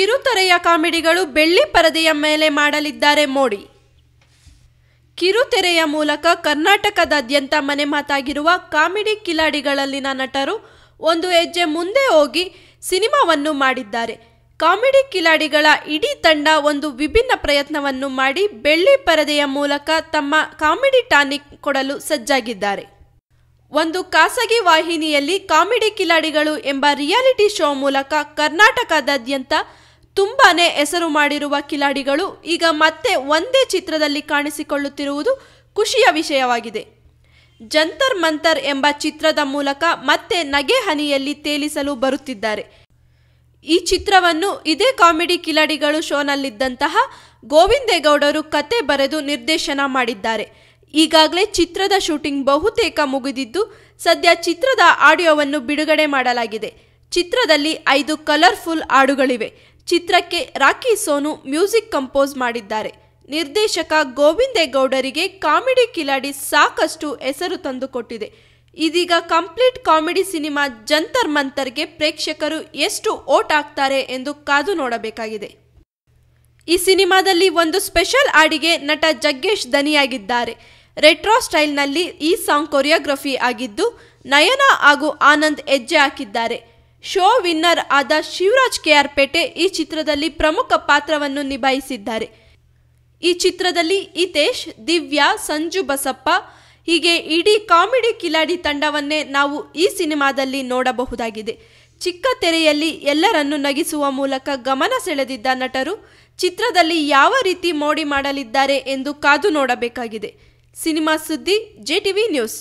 ಕಿರುತೆರೆಯ ಕಾಮಿಡಿಗಳು ಬೆಳ್ಳಿ ಪರದೆಯ ಮೇಲೆ ಮಾಡಲಿದ್ದಾರೆ ಮೋಡಿ ಕಿರುತೆರೆಯ ಮೂಲಕ ಕರ್ನಾಟಕದಾದ್ಯಂತ ಮನೆ ಮಾತಾಗಿರುವ ಕಾಮಿಡಿ ಕಿಲಾಡಿಗಳಲ್ಲಿನ ನಟರು ಒಂದು ಹೆಜ್ಜೆ ಮುಂದೆ ಹೋಗಿ ಸಿನಿಮಾವನ್ನು ಮಾಡಿದ್ದಾರೆ ಕಾಮಿಡಿ ಕಿಲಾಡಿಗಳ ಇಡೀ ತಂಡ ಒಂದು ವಿಭಿನ್ನ ಪ್ರಯತ್ನವನ್ನು ಮಾಡಿ ಬೆಳ್ಳಿ ಪರದೆಯ ಮೂಲಕ ತಮ್ಮ ಕಾಮಿಡಿ ಟಾನಿಕ್ ಕೊಡಲು ಸಜ್ಜಾಗಿದ್ದಾರೆ ಒಂದು ಖಾಸಗಿ ವಾಹಿನಿಯಲ್ಲಿ ಕಾಮಿಡಿ ಕಿಲಾಡಿಗಳು ಎಂಬ ರಿಯಾಲಿಟಿ ಶೋ ಮೂಲಕ ಕರ್ನಾಟಕದಾದ್ಯಂತ ತುಂಬಾನೇ ಹೆಸರು ಮಾಡಿರುವ ಕಿಲಾಡಿಗಳು ಈಗ ಮತ್ತೆ ಒಂದೇ ಚಿತ್ರದಲ್ಲಿ ಕಾಣಿಸಿಕೊಳ್ಳುತ್ತಿರುವುದು ಖುಷಿಯ ವಿಷಯವಾಗಿದೆ ಜಂತರ್ ಮಂತರ್ ಎಂಬ ಚಿತ್ರದ ಮೂಲಕ ಮತ್ತೆ ನಗೆ ಹನಿಯಲ್ಲಿ ತೇಲಿಸಲು ಬರುತ್ತಿದ್ದಾರೆ ಈ ಚಿತ್ರವನ್ನು ಇದೇ ಕಾಮಿಡಿ ಕಿಲಾಡಿಗಳು ಶೋನಲ್ಲಿದ್ದಂತಹ ಗೋವಿಂದೇಗೌಡರು ಕತೆ ಬರೆದು ನಿರ್ದೇಶನ ಮಾಡಿದ್ದಾರೆ ಈಗಾಗಲೇ ಚಿತ್ರದ ಶೂಟಿಂಗ್ ಬಹುತೇಕ ಮುಗಿದಿದ್ದು ಸದ್ಯ ಚಿತ್ರದ ಆಡಿಯೋವನ್ನು ಬಿಡುಗಡೆ ಮಾಡಲಾಗಿದೆ ಚಿತ್ರದಲ್ಲಿ ಐದು ಕಲರ್ಫುಲ್ ಹಾಡುಗಳಿವೆ ಚಿತ್ರಕ್ಕೆ ರಾಕಿ ಸೋನು ಮ್ಯೂಸಿಕ್ ಕಂಪೋಸ್ ಮಾಡಿದ್ದಾರೆ ನಿರ್ದೇಶಕ ಗೋವಿಂದೇಗೌಡರಿಗೆ ಕಾಮಿಡಿ ಕಿಲಾಡಿ ಸಾಕಷ್ಟು ಹೆಸರು ತಂದುಕೊಟ್ಟಿದೆ ಇದೀಗ ಕಂಪ್ಲೀಟ್ ಕಾಮಿಡಿ ಸಿನಿಮಾ ಜಂತರ್ ಮಂತರ್ಗೆ ಪ್ರೇಕ್ಷಕರು ಎಷ್ಟು ಓಟ್ ಆಗ್ತಾರೆ ಎಂದು ಕಾದು ನೋಡಬೇಕಾಗಿದೆ ಈ ಸಿನಿಮಾದಲ್ಲಿ ಒಂದು ಸ್ಪೆಷಲ್ ಆಡಿಗೆ ನಟ ಜಗ್ಗೇಶ್ ದನಿಯಾಗಿದ್ದಾರೆ ರೆಟ್ರೋ ಸ್ಟೈಲ್ನಲ್ಲಿ ಈ ಸಾಂಗ್ ಕೊರಿಯೋಗ್ರಫಿ ಆಗಿದ್ದು ನಯನ ಹಾಗೂ ಆನಂದ್ ಹೆಜ್ಜೆ ಹಾಕಿದ್ದಾರೆ ಶೋ ವಿನ್ನರ್ ಆದ ಶಿವರಾಜ್ ಪೇಟೆ ಈ ಚಿತ್ರದಲ್ಲಿ ಪ್ರಮುಖ ಪಾತ್ರವನ್ನು ನಿಭಾಯಿಸಿದ್ದಾರೆ ಈ ಚಿತ್ರದಲ್ಲಿ ಹಿತೇಶ್ ದಿವ್ಯಾ ಸಂಜು ಬಸಪ್ಪ ಹೀಗೆ ಇಡೀ ಕಾಮಿಡಿ ಕಿಲಾಡಿ ತಂಡವನ್ನೇ ನಾವು ಈ ಸಿನಿಮಾದಲ್ಲಿ ನೋಡಬಹುದಾಗಿದೆ ಚಿಕ್ಕ ತೆರೆಯಲ್ಲಿ ಎಲ್ಲರನ್ನು ನಗಿಸುವ ಮೂಲಕ ಗಮನ ಸೆಳೆದಿದ್ದ ನಟರು ಚಿತ್ರದಲ್ಲಿ ಯಾವ ರೀತಿ ಮೋಡಿ ಮಾಡಲಿದ್ದಾರೆ ಎಂದು ಕಾದು ನೋಡಬೇಕಾಗಿದೆ ಸಿನಿಮಾ ಸುದ್ದಿ ಜೆಟಿವಿ ನ್ಯೂಸ್